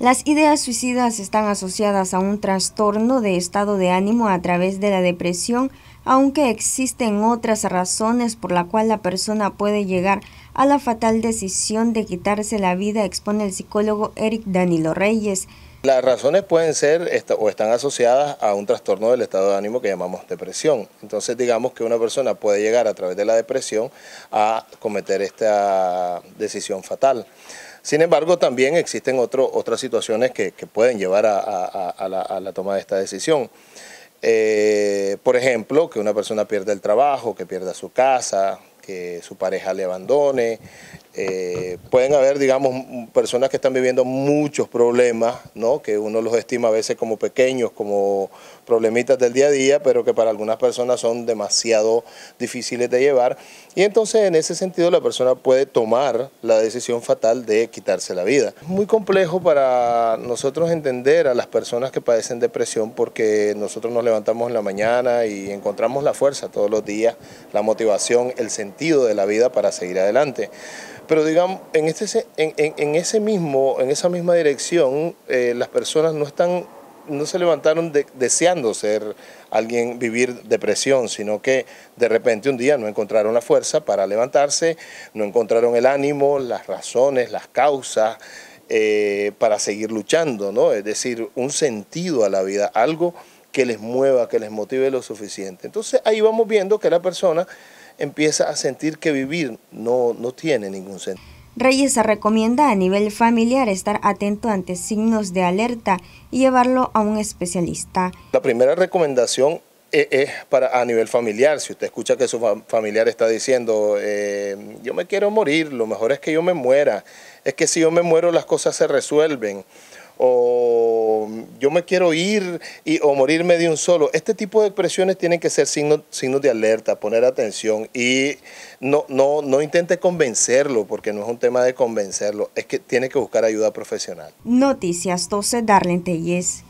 Las ideas suicidas están asociadas a un trastorno de estado de ánimo a través de la depresión, aunque existen otras razones por la cual la persona puede llegar a la fatal decisión de quitarse la vida, expone el psicólogo Eric Danilo Reyes. Las razones pueden ser o están asociadas a un trastorno del estado de ánimo que llamamos depresión. Entonces digamos que una persona puede llegar a través de la depresión a cometer esta decisión fatal. Sin embargo, también existen otras situaciones que, pueden llevar a, la, toma de esta decisión. Eh, por ejemplo, que una persona pierda el trabajo, que pierda su casa, que su pareja le abandone, eh, pueden haber, digamos, personas que están viviendo muchos problemas, ¿no? que uno los estima a veces como pequeños, como problemitas del día a día, pero que para algunas personas son demasiado difíciles de llevar. Y entonces en ese sentido la persona puede tomar la decisión fatal de quitarse la vida. Es muy complejo para nosotros entender a las personas que padecen depresión porque nosotros nos levantamos en la mañana y encontramos la fuerza todos los días, la motivación, el sentido de la vida para seguir adelante pero digamos, en, este, en, en, ese mismo, en esa misma dirección, eh, las personas no están no se levantaron deseando ser alguien, vivir depresión, sino que de repente un día no encontraron la fuerza para levantarse, no encontraron el ánimo, las razones, las causas eh, para seguir luchando, ¿no? Es decir, un sentido a la vida, algo que les mueva, que les motive lo suficiente. Entonces ahí vamos viendo que la persona empieza a sentir que vivir no, tiene ningún sentido. Reyes recomienda a nivel familiar estar atento ante signos de alerta y llevarlo a un especialista. La primera recomendación es e, para a nivel familiar. Si usted escucha que su familiar está diciendo, eh, yo me quiero morir, lo mejor es que yo me muera, es que si yo me muero las cosas se resuelven o yo me quiero ir o morirme de un solo. Este tipo de expresiones tienen que ser signos, signos de alerta, poner atención y no, no, intente convencerlo, porque no es un tema de convencerlo, es que tiene que buscar ayuda profesional. Noticias 12, Darlene Tellez.